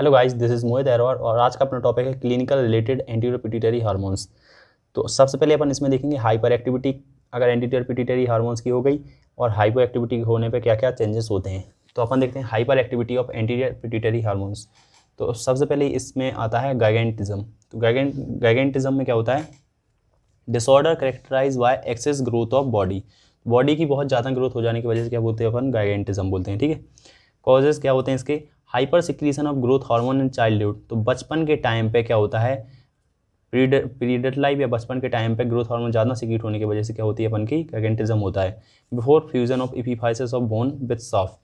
hello guys this is Mohit Arora और आज का अपना टॉपिक है क्लिनिकल रिलेटेड एंटीरोपिटिटरी हार्मोन्स तो सबसे पहले अपन इसमें देखेंगे हाइपर एक्टिविटी अगर एंटीरोपिटिटरी हार्मोन्स की हो गई और हाइपर एक्टिविटी होने पर क्या क्या चेंजेस होते हैं तो अपन देखते हैं hyperactivity of anterior pituitary hormones hormones तो सबसे पहले इसमें आता है गाइगेंटिज्म तो गाइगेंटिज्म में क्या होता है disorder characterized by excess growth of body body की बहुत ज़्यादा ग्रोथ हो जाने की वजह से क्या बोलते हैं अपन गाइगेंटिज्म बोलते हैं ठीक है कॉजेज़ क्या होते हैं इसके hypersecretion of growth hormone in childhood तो बचपन के टाइम पे क्या होता है प्रीडर लाइफ या बचपन के टाइम पे ग्रोथ हार्मोन ज़्यादा सिक्रीट होने की वजह से क्या होती है अपन की कैगेंटिज्म होता है before fusion of epiphysis of bone with shaft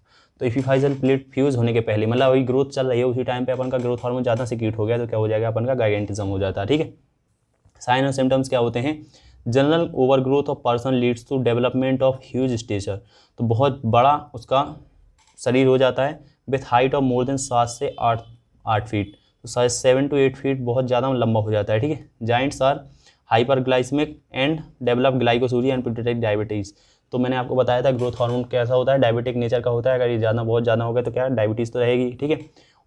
तो इफीफाइजल प्लेट फ्यूज होने के पहले मतलब अभी ग्रोथ चल रही है उसी टाइम पे अपन का ग्रोथ हार्मोन ज़्यादा सिक्रीट हो गया तो क्या हो जाएगा अपन का गाइडेंटिज्म हो जाता है ठीक है साइन और सिम्टम्स क्या होते हैं general over growth of person leads to development of huge stature तो बहुत बड़ा उसका शरीर हो जाता है with height of more than सात से आठ आठ फीट तो size seven to eight feet बहुत ज़्यादा लंबा हो जाता है ठीक है giants are hyperglycemic and develop glycosuria and प्रोटेटिक डायबिटीज़ तो मैंने आपको बताया था ग्रोथ हार्मोन कैसा होता है डायबिटिक नेचर का होता है अगर ये ज़्यादा बहुत ज़्यादा हो गया तो क्या डायबिटीज़ तो रहेगी ठीक है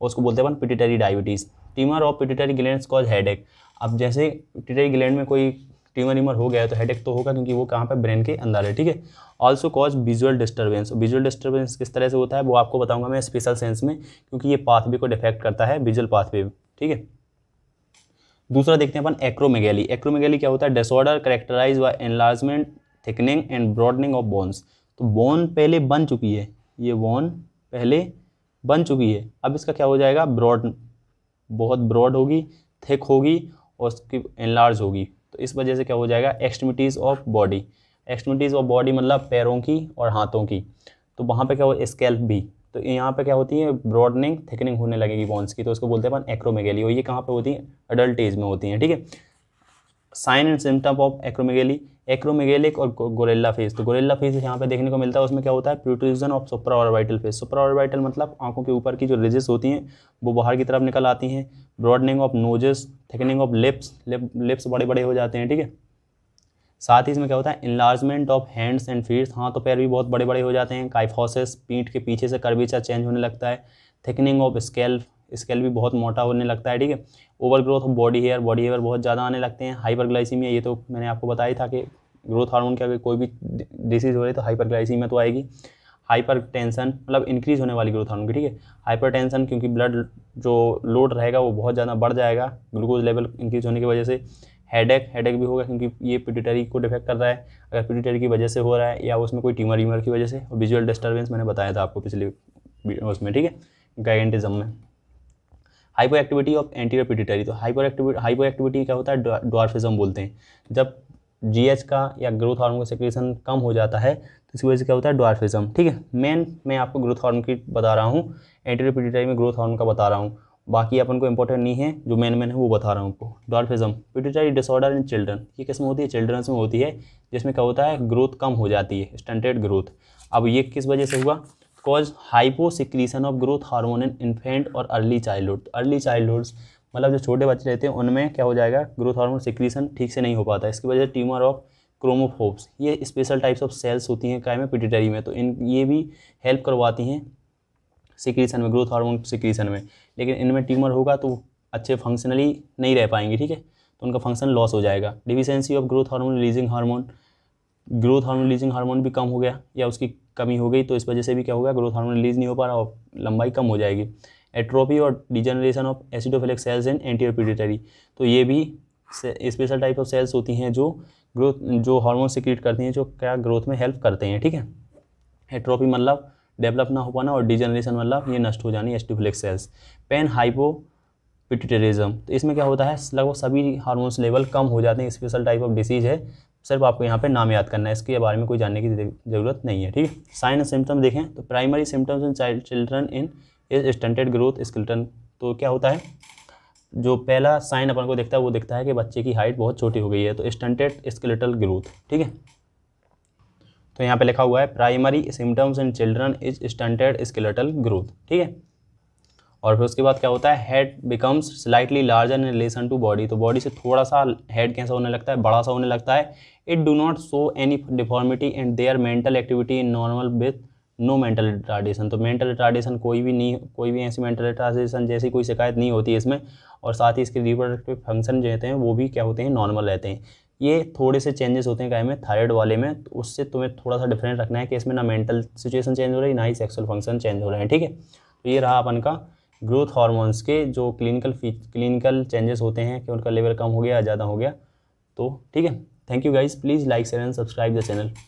उसको बोलते हैं अपन pituitary diabetes tumour of pituitary gland cause head अब जैसे पिटिटरी ग्लैंड में कोई ट्यूमर व्यूमर हो गया है तो हेडेक तो होगा क्योंकि वो कहाँ पर ब्रेन के अंदर है ठीक है also cause visual disturbance visual disturbance किस तरह से होता है वो आपको बताऊंगा मैं स्पेशल सेंस में क्योंकि ये पाथवे को डिफेक्ट करता है विजुअल पाथवे ठीक है दूसरा देखते हैं अपन एक्रोमेगैली एक्रोमेगैली क्या होता है डिसऑर्डर करेक्टराइज व enlargement thickening and broadening of bones तो बोन पहले बन चुकी है ये बोन पहले बन चुकी है अब इसका क्या हो जाएगा ब्रॉड बहुत ब्रॉड होगी थिक होगी और उसकी एनलार्ज होगी तो इस वजह से क्या हो जाएगा extremities of body extremities of body मतलब पैरों की और हाथों की तो वहाँ पे क्या हो स्केल्प भी तो यहाँ पे क्या होती है ब्रॉडनिंग थिकनिंग होने लगेगी बॉन्स की तो उसको बोलते हैं अपन एक्रोमेगेली और ये कहाँ पे होती है अडल्ट एज में होती हैं ठीक है sign and symptom of acromegaly acromegalic और गोरेला फेस तो गोरेला फेस यहाँ पे देखने को मिलता है उसमें क्या होता है protrusion of supraorbital face और वाइटल मतलब आंखों के ऊपर की जो रिजेस होती हैं वो बाहर की तरफ निकल आती हैं broadening of noses thickening of lips lips बड़े बड़े हो जाते हैं ठीक है साथ ही इसमें क्या होता है enlargement of hands and feets हाँ तो पैर भी बहुत बड़े बड़े हो जाते हैं काइफोसिस पीठ के पीछे से कर्वेचर चेंज होने लगता है थिकनिंग ऑफ स्केल्फ स्केल भी बहुत मोटा होने लगता है ठीक है over growth of body hair body hair बहुत ज़्यादा आने लगते हैं हाइपरग्लाइसीमिया ये तो मैंने आपको बताया था कि ग्रोथ हार्मोन के अगर कोई भी डिसीज़ हो रही तो हाइपरग्लाइसीमिया तो आएगी हाइपर टेंशन मतलब इंक्रीज होने वाली ग्रोथ हार्मोन की ठीक है हाइपर टेंशन क्योंकि ब्लड जो लोड रहेगा वो बहुत ज़्यादा बढ़ जाएगा ग्लूकोज लेवल इंक्रीज होने की वजह से हेडेक हेडेक भी होगा क्योंकि ये पिटिटरी को डिफेक्ट कर रहा है अगर पिटिटरी की वजह से हो रहा है या उसमें कोई ट्यूमर व्यूमर की वजह से और विजुअल डिस्टर्बेंस मैंने बताया था आपको पिछले उसमें ठीक है गाइगेंटिज्म में hyperactivity of anterior pituitary तो हाइपर एक्टिविटी हाइपर एक्टिविटी क्या होता है डॉर्फिज्म बोलते हैं जब जीएच का या ग्रोथ हार्मोन का सेक्रेशन कम हो जाता है तो इसकी वजह से क्या होता है ड्वार्फिज्म ठीक है मेन मैं आपको ग्रोथ हार्मोन की बता रहा हूँ एंटीरोपिटिटाई में ग्रोथ हार्मोन का बता रहा हूँ बाकी अपन को इंपॉर्टेंट नहीं है जो मेन मेन है वो बता रहा हूँ आपको dwarfism pituitary disorder in children ये किस्म होती है चिल्ड्रंस में होती है जिसमें क्या होता है ग्रोथ कम हो जाती है स्टंटेड ग्रोथ अब ये किस वजह से हुआ cause hyposecretion of growth hormone in infant और अर्ली चाइल्डहुड अर्ली चाइल्डहुड्स मतलब जो छोटे बच्चे रहते हैं उनमें क्या हो जाएगा ग्रोथ हार्मोन सिक्रीशन ठीक से नहीं हो पाता इसकी वजह से ट्यूमर ऑफ क्रोमोफोब्स ये स्पेशल टाइप्स ऑफ सेल्स होती हैं काय में पिटिटरी में तो इन ये भी हेल्प करवाती हैं सिक्रीशन में ग्रोथ हार्मोन सिक्रीशन में लेकिन इनमें ट्यूमर होगा तो अच्छे फंक्शनली नहीं रह पाएंगे ठीक है तो उनका फंक्शन लॉस हो जाएगा deficiency of growth hormone releasing hormone growth hormone releasing hormone भी कम हो गया या उसकी कमी हो गई तो इस वजह से भी क्या होगा ग्रोथ हार्मोन रिलीज नहीं हो पा रहा और लंबाई कम हो जाएगी एट्रोपी और degeneration of acidophilic cells and anterior तो ये भी स्पेशल टाइप ऑफ सेल्स होती हैं जो ग्रोथ जो हार्मोन सिक्रिएट करती हैं जो क्या ग्रोथ में हेल्प करते हैं ठीक है एट्रोपी मतलब डेवलप ना हो पाना और डिजनरेशन मतलब ये नष्ट हो जानी एस्टिफिलिक सेल्स पेन हाइपो पिटिटेरिज्म तो इसमें क्या होता है लगभग सभी हार्मोन्स लेवल कम हो जाते हैं स्पेशल टाइप ऑफ डिसीज है सिर्फ आपको यहाँ पे नाम याद करना है इसके बारे में कोई जानने की ज़रूरत नहीं है ठीक है साइन सिम्टम देखें तो primary symptoms in child children in is stunted growth skeletal तो क्या होता है जो पहला साइन अपन को देखता है वो देखता है कि बच्चे की हाइट बहुत छोटी हो गई है तो स्टंटेड स्किलेटल ग्रोथ ठीक है तो यहाँ पे लिखा हुआ है primary symptoms in children is stunted skeletal growth ठीक है और फिर उसके बाद क्या होता है head becomes slightly larger in relation to body तो बॉडी से थोड़ा सा हेड कैसा होने लगता है बड़ा सा होने लगता है it do not show any deformity and there mental activity in normal with no mental retardation तो मेंटल रिटार्डेशन कोई भी नहीं कोई भी ऐसी मेंटल रिटार्डेशन जैसी कोई शिकायत नहीं होती है इसमें और साथ ही इसके रिप्रोडक्टिव फंक्शन जो होते हैं वो भी क्या होते हैं नॉर्मल रहते हैं ये थोड़े से चेंजेस होते हैं गाय में थायरॉइड वाले में तो उससे तुम्हें थोड़ा सा डिफरेंट रखना है कि इसमें ना मेंटल सिचुएशन चेंज हो रही है ना ही सेक्सुअल फंक्शन चेंज हो रहे हैं ठीक है तो ये रहा अपन का ग्रोथ हार्मोन्स के जो क्लिनिकल क्लिनिकल चेंजेस होते हैं कि उनका लेवल कम हो गया या ज़्यादा हो गया तो ठीक है thank you guys please like share and subscribe the channel